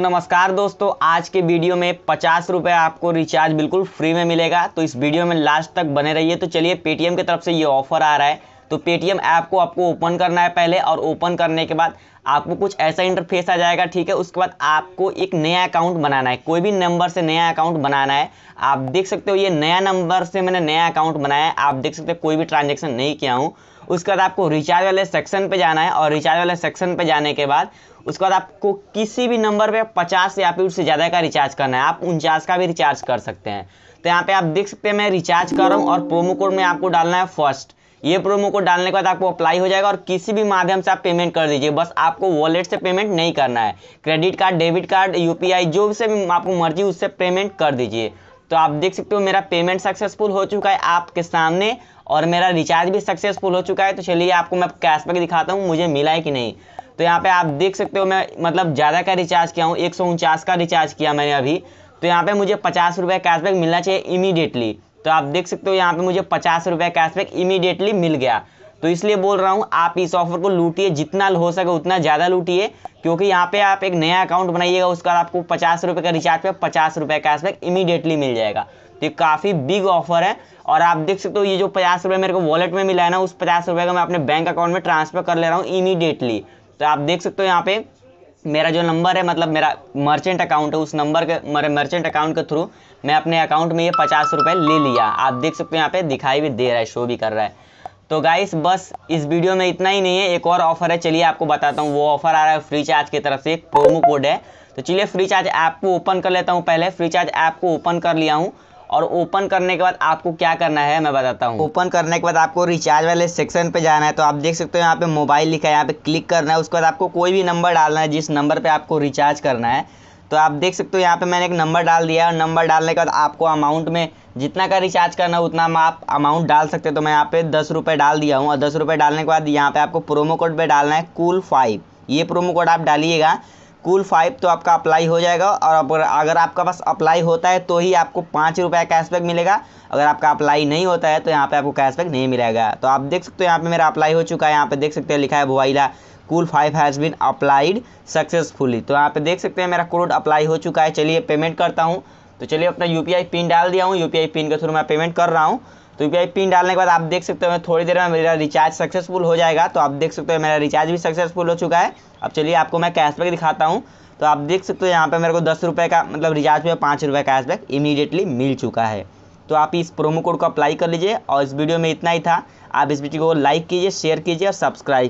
तो नमस्कार दोस्तों आज के वीडियो में पचास रुपये आपको रिचार्ज बिल्कुल फ्री में मिलेगा तो इस वीडियो में लास्ट तक बने रहिए तो चलिए पेटीएम की तरफ से ये ऑफर आ रहा है तो पेटीएम ऐप को आपको ओपन करना है पहले और ओपन करने के बाद आपको कुछ ऐसा इंटरफेस आ जाएगा ठीक है उसके बाद आपको एक नया अकाउंट बनाना है कोई भी नंबर से नया अकाउंट बनाना है आप देख सकते हो ये नया नंबर से मैंने नया अकाउंट बनाया है आप देख सकते हो कोई भी ट्रांजेक्शन नहीं किया हूँ उसके बाद आपको रिचार्ज वाले सेक्शन पे जाना है और रिचार्ज वाले सेक्शन पे जाने के बाद उसके बाद आपको किसी भी नंबर पे 50 या फिर उससे ज़्यादा का रिचार्ज करना है आप उनचास का भी रिचार्ज कर सकते हैं तो यहाँ पे आप देख सकते हैं मैं रिचार्ज कर रहा हूँ और प्रोमो कोड में आपको डालना है फर्स्ट ये प्रोमो कोड डालने के बाद आपको अप्लाई हो जाएगा और किसी भी माध्यम से आप पेमेंट कर दीजिए बस आपको वॉलेट से पेमेंट नहीं करना है credit card debit card UPI जो से भी आपको मर्जी उससे पेमेंट कर दीजिए तो आप देख सकते हो मेरा पेमेंट सक्सेसफुल हो चुका है आपके सामने और मेरा रिचार्ज भी सक्सेसफुल हो चुका है तो चलिए आपको मैं कैशबैक दिखाता हूँ मुझे मिला है कि नहीं तो यहाँ पे आप देख सकते हो मैं मतलब ज़्यादा का रिचार्ज किया हूँ एक का रिचार्ज किया मैंने अभी तो यहाँ पे मुझे पचास रुपये कैशबैक मिलना चाहिए इमीडिएटली तो आप देख सकते हो यहाँ पे मुझे पचास रुपये कैशबैक इमीडिएटली मिल गया तो इसलिए बोल रहा हूँ आप इस ऑफर को लूटिए जितना हो सके उतना ज़्यादा लूटिए क्योंकि यहाँ पे आप एक नया अकाउंट बनाइएगा उसका आपको पचास रुपये का रिचार्ज पे पचास रुपये कैशबैक इमीडिएटली मिल जाएगा तो ये काफ़ी बिग ऑफर है और आप देख सकते हो ये जो पचास रुपये मेरे को वॉलेट में मिला है ना उस पचास रुपये का मैं अपने बैंक अकाउंट में ट्रांसफर कर ले रहा हूँ इमीडिएटली तो आप देख सकते हो यहाँ पे मेरा जो नंबर है मतलब मेरा मर्चेंट अकाउंट है उस नंबर के मेरे मर्चेंट अकाउंट के थ्रू मैं अपने अकाउंट में ये पचास रुपये ले लिया आप देख सकते हो यहाँ पे दिखाई भी दे रहा है शो भी कर रहा है तो गाइस बस इस वीडियो में इतना ही नहीं है एक और ऑफर है चलिए आपको बताता हूँ वो ऑफर आ रहा है फ्री चार्ज की तरफ से एक प्रोमो कोड है तो चलिए फ्री चार्ज ऐप को ओपन कर लेता हूँ पहले फ्री चार्ज ऐप को ओपन कर लिया हूँ और ओपन करने के बाद आपको क्या करना है मैं बताता हूँ ओपन करने के बाद आपको रिचार्ज वाले सेक्शन पे जाना है तो आप देख सकते हो यहाँ पे मोबाइल लिखा है यहाँ पे क्लिक करना है उसके बाद आपको कोई भी नंबर डालना है जिस नंबर पर आपको रिचार्ज करना है तो आप देख सकते हो यहाँ पे मैंने एक नंबर डाल दिया और नंबर डालने के बाद आपको अमाउंट में जितना का रिचार्ज करना है उतना आप अमाउंट डाल सकते हो तो मैं यहाँ पे दस रुपये डाल दिया हूँ और दस रुपये डालने के बाद यहाँ पे आपको प्रोमो कोड पे डालना है कूल फाइव ये प्रोमो कोड आप डालिएगा कुल फाइव तो आपका अप्लाई हो जाएगा और अगर आपका पास अप्लाई होता है तो ही आपको पाँच रुपये कैशबैक मिलेगा अगर आपका अप्लाई नहीं होता है तो यहाँ पे आपको कैशबैक नहीं मिलेगा तो आप देख सकते हो यहाँ पे मेरा अप्लाई हो चुका है यहाँ पे देख सकते हैं लिखा है भुआईला cool five has been applied successfully तो यहाँ पे देख सकते हैं मेरा कोड अप्लाई हो चुका है चलिए पेमेंट करता हूँ तो चलिए अपना यू पिन डाल दिया हूँ यू पिन के थ्रू मैं पेमेंट कर रहा हूँ तो यू पिन डालने के बाद आप देख सकते हो थोड़ी देर में मेरा रिचार्ज सक्सेसफुल हो जाएगा तो आप देख सकते हो मेरा रिचार्ज भी सक्सेसफुल हो चुका है अब चलिए आपको मैं कैशबैक दिखाता हूँ तो आप देख सकते हो यहाँ पर मेरे को दस रुपये का मतलब रिचार्ज में पाँच रुपये कैशबैक इमीडिएटली मिल चुका है तो आप इस प्रोमो कोड को अप्लाई कर लीजिए और इस वीडियो में इतना ही था आप इस वीडियो को लाइक कीजिए शेयर कीजिए और सब्सक्राइब